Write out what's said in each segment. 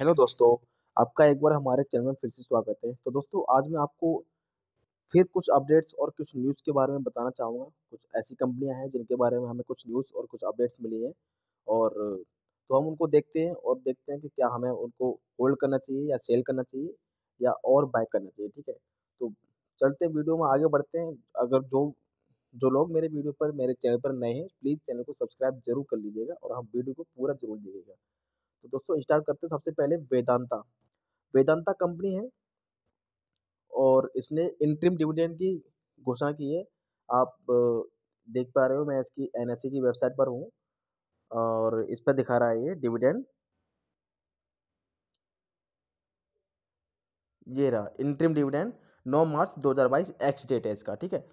hello दोस्तों आपका एक बार हमारे चैनल में फिर से स्वागत है तो दोस्तों आज मैं आपको फिर कुछ अपडेट्स और कुछ न्यूज़ के बारे में बताना चाहूँगा कुछ ऐसी कंपनियाँ हैं जिनके बारे में हमें कुछ न्यूज़ और कुछ अपडेट्स मिली हैं और तो हम उनको देखते हैं और देखते हैं कि क्या हमें उनको होल्ड करना चाहिए या सेल करना चाहिए या और बाय करना चाहिए ठीक है तो चलते वीडियो में आगे बढ़ते हैं अगर जो जो लोग मेरे वीडियो पर मेरे चैनल पर नए हैं प्लीज़ चैनल को सब्सक्राइब जरूर कर लीजिएगा और हम वीडियो को पूरा जरूर देखिएगा तो दोस्तों स्टार्ट करते हैं सबसे पहले वेदांता वेदांता कंपनी है और इसने इंट्रीम डिविडेंड की घोषणा की है आप देख पा रहे हो मैं इसकी एन e की वेबसाइट पर हूँ और इस पर दिखा रहा है ये डिविडेंड ये रहा interim dividend 9 March 2022 ex date है इसका ठीक है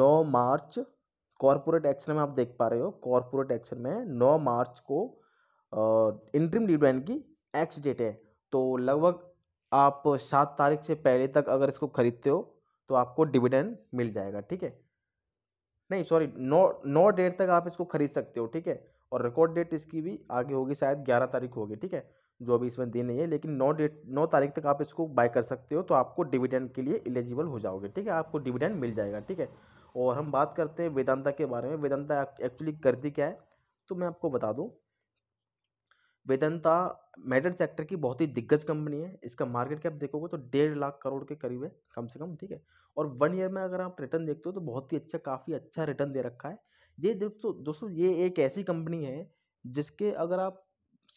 9 मार्च कॉरपोरेट एक्शन में आप देख पा रहे हो कॉरपोरेट एक्शन में 9 मार्च को इंट्रीम ड्यू की एक्स डेट है तो लगभग आप सात तारीख से पहले तक अगर इसको खरीदते हो तो आपको डिविडेंड मिल जाएगा ठीक है नहीं सॉरी नौ नौ डेट तक आप इसको खरीद सकते हो ठीक है और रिकॉर्ड डेट इसकी भी आगे होगी शायद ग्यारह तारीख होगी ठीक है जो अभी इसमें दिन नहीं है लेकिन नौ डेट नौ तारीख तक आप इसको बाय कर सकते हो तो आपको डिविडेंड के लिए एलिजिबल हो जाओगे ठीक है आपको डिविडेंड मिल जाएगा ठीक है और हम बात करते हैं वेदांता के बारे में वेदांता एक्चुअली करती क्या है तो मैं आपको बता दूँ वेदंता मेटल सेक्टर की बहुत ही दिग्गज कंपनी है इसका मार्केट कैप देखोगे तो डेढ़ लाख करोड़ के करीब है कम से कम ठीक है और वन ईयर में अगर आप रिटर्न देखते हो तो बहुत ही अच्छा काफ़ी अच्छा रिटर्न दे रखा है ये दोस्तों दोस्तों ये एक ऐसी कंपनी है जिसके अगर आप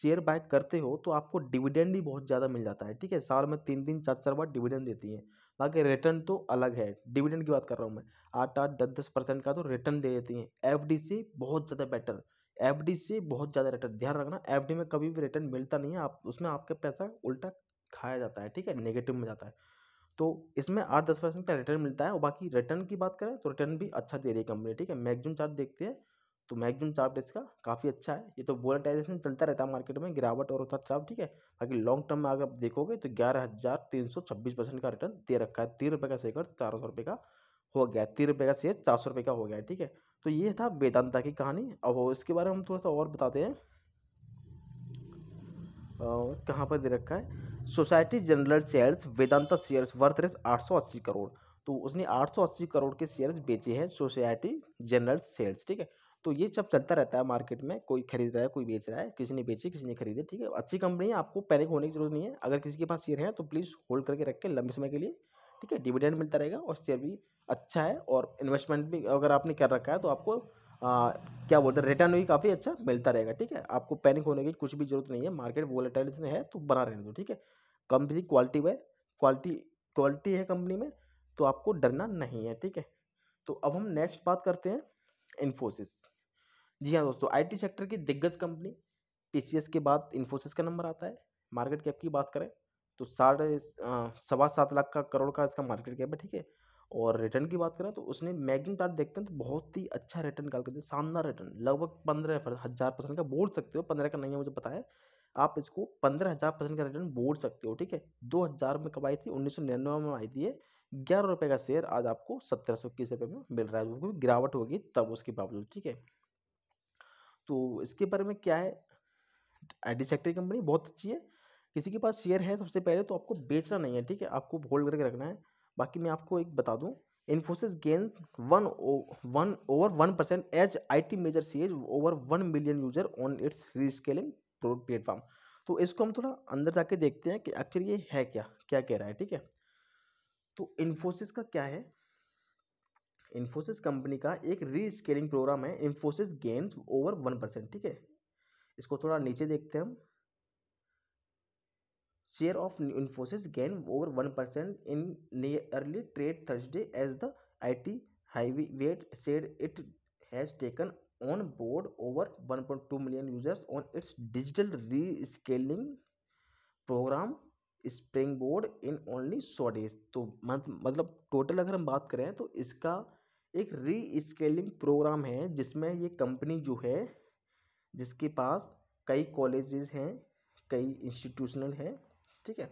शेयर बाय करते हो तो आपको डिविडेंड भी बहुत ज़्यादा मिल जाता है ठीक है साल में तीन तीन चार चार बार डिविडेंड देती है बाकी रिटर्न तो अलग है डिविडेंड की बात कर रहा हूँ मैं आठ आठ दस दस परसेंट का तो रिटर्न दे देती हैं एफ बहुत ज़्यादा बेटर एफ डी से बहुत ज़्यादा रिटर्न ध्यान रखना एफ डी में कभी भी रिटर्न मिलता नहीं है आप उसमें आपका पैसा उल्टा खाया जाता है ठीक है नेगेटिव में जाता है तो इसमें आठ दस परसेंट का रिटर्न मिलता है और बाकी रिटर्न की बात करें तो रिटर्न भी अच्छा दे रही है कंपनी ठीक है मैगजिम चार्ट देखते हैं तो मैगजिम चार्ट इसका काफ़ी अच्छा है ये तो वोलेटाइजेशन चलता रहता है मार्केट में गिरावट और उतार चार्ट ठीक है बाकी लॉन्ग टर्म में अगर आप देखोगे तो ग्यारह हज़ार तीन सौ छब्बीस परसेंट का रिटर्न दे रखा है तीन रुपये का शेयर चार सौ रुपये का हो गया तीन रुपये का शेयर चार सौ रुपये का हो गया ठीक है तो ये था वेदांता की कहानी अब इसके बारे में हम थोड़ा सा और बताते हैं कहाँ पर दे रखा है Societe Generale shares Vedanta shares worth Rs आठ सौ अस्सी करोड़ तो उसने आठ सौ अस्सी करोड़ के शेयर्स बेचे हैं सोसाइटी जनरल शेयर्स ठीक है तो ये सब चलता रहता है मार्केट में कोई खरीद रहा है कोई बेच रहा है किसी ने बेचे किसी ने खरीदे ठीक है अच्छी कंपनी है आपको पैनिक होने की जरूरत नहीं है अगर किसी के पास शेयर है तो प्लीज़ होल्ड करके रखें लंबे समय के लिए ठीक है डिविडेंड मिलता रहेगा और शेयर भी अच्छा है और इन्वेस्टमेंट भी अगर आपने कर रखा है तो आपको आ, क्या बोलते हैं रिटर्न भी काफ़ी अच्छा मिलता रहेगा ठीक है आपको पैनिक होने की कुछ भी जरूरत नहीं है मार्केट वोलेटाइल से है तो बना रहने दो ठीक है कंपनी क्वालिटी में क्वालिटी क्वालिटी है कंपनी में तो आपको डरना नहीं है ठीक है तो अब हम नेक्स्ट बात करते हैं इन्फोसिस जी हाँ दोस्तों आईटी सेक्टर की दिग्गज कंपनी टीसीएस के बाद इन्फोसिस का नंबर आता है मार्केट कैप की बात करें तो साढ़े सवा सात लाख का करोड़ का इसका मार्केट कैप है ठीक है और रिटर्न की बात करें तो उसने मैगिंग पार्ट देखते हैं तो बहुत ही अच्छा रिटर्न निकाल कर दिया शानदार रिटर्न लगभग पंद्रह हज़ार परसेंट का बोल सकते हो पंद्रह का नहीं है मुझे पता है आप इसको पंद्रह हज़ार परसेंट का रिटर्न बोल सकते हो ठीक है दो हज़ार में कब आई थी उन्नीस सौ निन्यानवे में आई थी ग्यारह रुपये का शेयर आज आपको सत्रह सौ इक्कीस रुपये में मिल रहा है क्योंकि गिरावट होगी तब उसके बावजूद ठीक है तो इसके बारे में क्या है आई सेक्टर कंपनी बहुत अच्छी है किसी के पास शेयर है सबसे पहले तो आपको बेचना नहीं है ठीक है आपको होल्ड करके रखना है बाकी मैं आपको एक बता दूँ Infosys gain one one over one percent as I T major sees over one million user on its reskilling platform तो इसको हम थोड़ा अंदर जाके देखते हैं कि एक्चुअली ये है क्या क्या कह रहा है ठीक है तो इन्फोसिस का क्या है इन्फोसिस कंपनी का एक रीस्केलिंग प्रोग्राम है Infosys gains over one percent ठीक है इसको थोड़ा नीचे देखते हैं हम share of Infosys gain over one percent in nearly trade Thursday as the I T heavyweight said it has taken on board over one point two million users on its digital reskilling program springboard in only so days तो मतलब total अगर हम बात करें तो इसका एक री स्केलिंग प्रोग्राम है जिसमें ये कंपनी जो है जिसके पास कई कॉलेज हैं कई इंस्टीट्यूशनल हैं ठीक है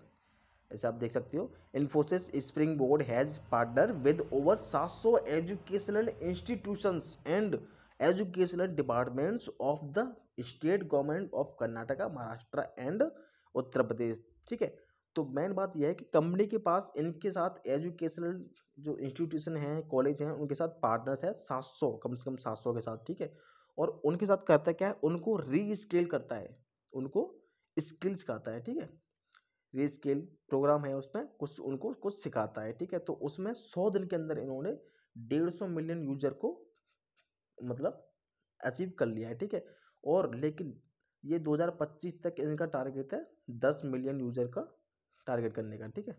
ऐसे आप देख सकते हो Infosys springboard has partner with over 700 educational institutions and educational departments of the state government of Karnataka Maharashtra and Uttar Pradesh ठीक है तो मेन बात यह है कि कंपनी के पास इनके साथ एजुकेशनल जो इंस्टीट्यूशन हैं कॉलेज हैं उनके साथ पार्टनर्स है 700 कम से कम 700 के साथ ठीक है और उनके साथ करता क्या है उनको री स्केल करता है उनको स्किल्स कहता है ठीक है री स्केल प्रोग्राम है उसमें कुछ उनको कुछ सिखाता है ठीक है तो उसमें सौ दिन के अंदर इन्होंने डेढ़ सौ मिलियन यूजर को मतलब अचीव कर लिया है ठीक है और लेकिन ये 2025 तक इनका टारगेट है 10 मिलियन यूजर का टारगेट करने का ठीक है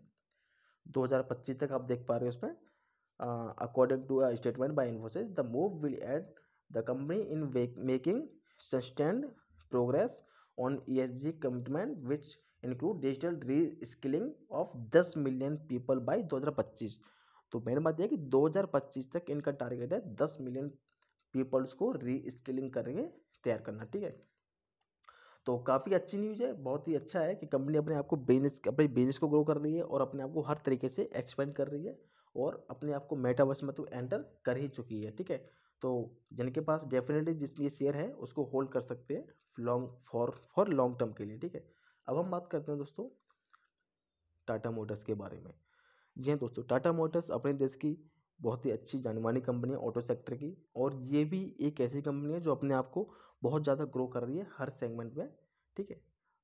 2025 तक आप देख पा रहे हो उसमें according to statement by Infosys the move will aid the company in making sustained progress on E S G commitment which include digital reskilling of दस मिलियन पीपल बाई दो हज़ार पच्चीस तो मेरे बात यह कि दो हज़ार पच्चीस तक इनका टारगेट है दस मिलियन पीपल्स को री स्किलिंग करके तैयार करना ठीक है तो काफ़ी अच्छी न्यूज़ है बहुत ही अच्छा है कि कंपनी अपने आप को बिजनेस अपने बिजनेस को ग्रो कर रही है और अपने आप को हर तरीके से एक्सपेंड कर रही है और अपने आप को मेटावर्स में तो एंटर कर ही चुकी है ठीक है तो जिनके पास डेफिनेटली जिस ये शेयर है उसको होल्ड कर सकते हैं long for for long term के लिए ठीक है अब हम बात करते हैं दोस्तों टाटा मोटर्स के बारे में जी हाँ दोस्तों टाटा मोटर्स अपने देश की बहुत ही अच्छी जानी मानी कंपनी है ऑटो सेक्टर की और ये भी एक ऐसी कंपनी है जो अपने आप को बहुत ज़्यादा ग्रो कर रही है हर सेगमेंट में ठीक है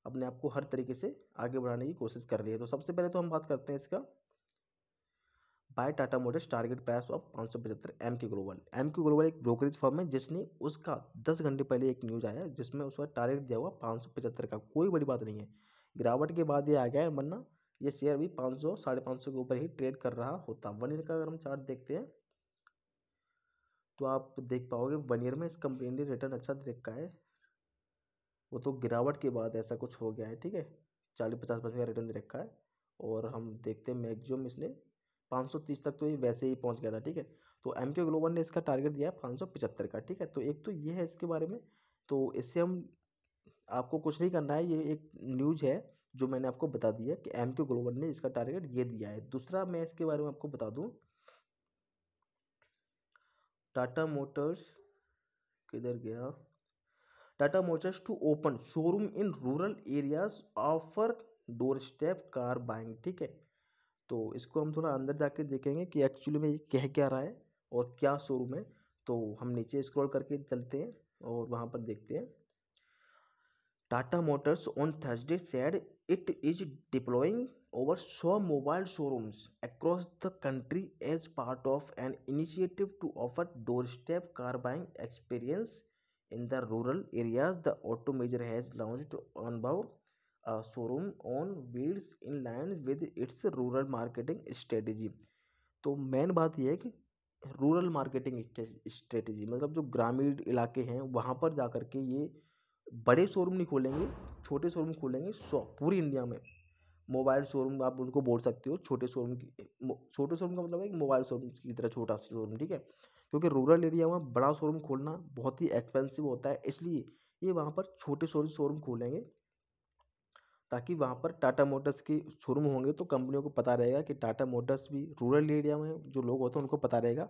अपने आप को हर तरीके से आगे बढ़ाने की कोशिश कर रही है तो सबसे पहले तो हम बात करते हैं इसका buy Tata Motors target price of पाँच सौ पचहत्तर M K global M K global एक ब्रोकरेज फर्म है जिसने उसका दस घंटे पहले एक न्यूज़ आया जिसमें उसका टारगेट दिया हुआ पाँच सौ पचहत्तर का कोई बड़ी बात नहीं है गिरावट के बाद ये आ गया है वरना ये शेयर भी पाँच सौ साढ़े पाँच सौ के ऊपर ही ट्रेड कर रहा होता वन ईयर का अगर हम चार्ट देखते हैं तो आप देख पाओगे वन ईयर में इस कंपनी ने रिटर्न अच्छा रखा है वो तो गिरावट के बाद ऐसा कुछ हो गया है ठीक है चालीस पचास परसेंट का रिटर्न रखा है और हम देखते हैं मैक्सिमम इसने 530 तक तो ये वैसे ही पहुंच गया था ठीक है तो एम के ग्लोबल ने इसका टारगेट दिया है पाँच का ठीक है तो एक तो ये है इसके बारे में तो इससे हम आपको कुछ नहीं करना है ये एक न्यूज़ है जो मैंने आपको बता दिया कि एम के ग्लोबल ने इसका टारगेट ये दिया है दूसरा मैं इसके बारे में आपको बता दूँ टाटा मोटर्स किधर गया Tata Motors to open showroom in rural areas offer doorstep car buying ठीक है तो इसको हम थोड़ा अंदर जाके देखेंगे कि एक्चुअली में ये कह क्या रहा है और क्या शोरूम है तो हम नीचे स्क्रॉल करके चलते हैं और वहाँ पर देखते हैं Tata Motors on Thursday said it is deploying over so mobile showrooms across the country as part of an initiative to offer doorstep car buying experience in the rural areas the auto major has launch Anubhav showroom on wheels in line with its rural marketing strategy तो मेन बात यह है कि rural marketing strategy मतलब जो ग्रामीण इलाके हैं वहाँ पर जा कर के ये बड़े शोरूम नहीं खोलेंगे छोटे शोरूम खोलेंगे पूरी इंडिया में मोबाइल शोरूम आप उनको बोल सकते हो छोटे शोरूम की छोटे शोरूम का मतलब है मोबाइल शोरूम की तरह छोटा शोरूम ठीक है क्योंकि रूरल एरिया में बड़ा शोरूम खोलना बहुत ही एक्सपेंसिव होता है इसलिए ये वहाँ पर छोटे शोरूम शोरूम खोलेंगे ताकि वहाँ पर टाटा मोटर्स की शोरूम होंगे तो कंपनियों को पता रहेगा कि टाटा मोटर्स भी रूरल एरिया में जो लोग होते हैं उनको पता रहेगा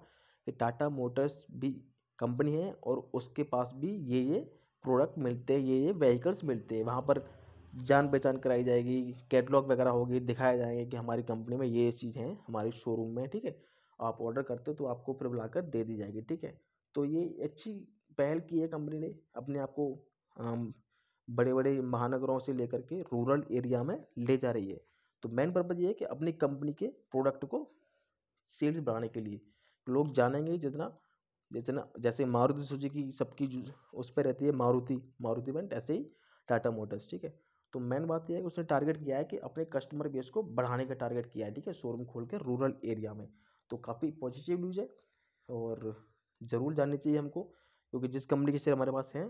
कि टाटा मोटर्स भी कंपनी है और उसके पास भी ये ये प्रोडक्ट मिलते हैं ये ये व्हीकल्स मिलते हैं वहाँ पर जान पहचान कराई जाएगी कैटलॉग वगैरह होगी दिखाया जाएंगे कि हमारी कंपनी में ये चीज़ हैं हमारे शोरूम में ठीक है आप ऑर्डर करते हो तो आपको फिर बुलाकर दे दी जाएगी ठीक है तो ये अच्छी पहल की है कंपनी ने अपने आप को बड़े बड़े महानगरों से लेकर के रूरल एरिया में ले जा रही है तो मेन पर्पज़ ये है कि अपनी कंपनी के प्रोडक्ट को सेल्स बढ़ाने के लिए लोग जानेंगे जितना जितना जैसे मारुति सुजुकी सबकी उस पर रहती है मारुति मारुति बैंड ऐसे ही टाटा मोटर्स ठीक है तो मेन बात यह है कि उसने टारगेट किया है कि अपने कस्टमर बेस को बढ़ाने का टारगेट किया है ठीक है शोरूम खोल के रूरल एरिया में तो काफ़ी पॉजिटिव न्यूज़ है और ज़रूर जाननी चाहिए हमको क्योंकि जिस कंपनी के शेयर हमारे पास हैं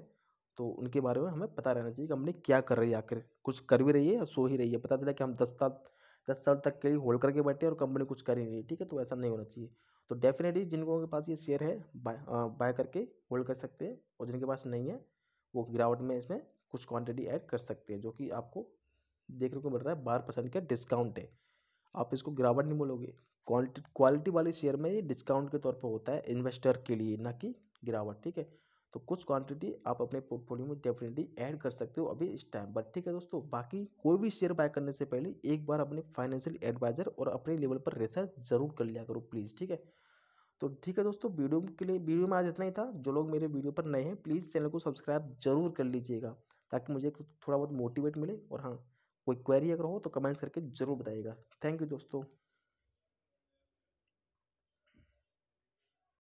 तो उनके बारे में हमें पता रहना चाहिए कंपनी क्या कर रही है आखिर कुछ कर भी रही है या सो ही रही है पता चला कि हम दस साल दस साल तक के लिए होल्ड करके बैठे और कंपनी कुछ कर ही नहीं ठीक है तो ऐसा नहीं होना चाहिए तो डेफिनेटली जिन लोगों के पास ये शेयर है बाय बाय करके होल्ड कर सकते हैं और जिनके पास नहीं है वो गिरावट में इसमें कुछ क्वांटिटी ऐड कर सकते हैं जो कि आपको देखने को मिल रहा है बारह परसेंट का डिस्काउंट है आप इसको गिरावट नहीं बोलोगे क्वालिटी क्वालिटी वाले शेयर में ये डिस्काउंट के तौर पर होता है इन्वेस्टर के लिए ना कि गिरावट ठीक है तो कुछ क्वांटिटी आप अपने पोर्टफोलियो में डेफिनेटली ऐड कर सकते हो अभी इस टाइम पर ठीक है दोस्तों बाकी कोई भी शेयर बाय करने से पहले एक बार अपने फाइनेंशियल एडवाइजर और अपने लेवल पर रिसर्च जरूर कर लिया करो प्लीज़ ठीक है तो ठीक है दोस्तों वीडियो के लिए वीडियो में आज इतना ही था जो लोग मेरे वीडियो पर नए हैं प्लीज़ चैनल को सब्सक्राइब जरूर कर लीजिएगा ताकि मुझे थोड़ा बहुत मोटिवेट मिले और हाँ कोई क्वेरी अगर हो तो कमेंट्स करके ज़रूर बताइएगा थैंक यू दोस्तों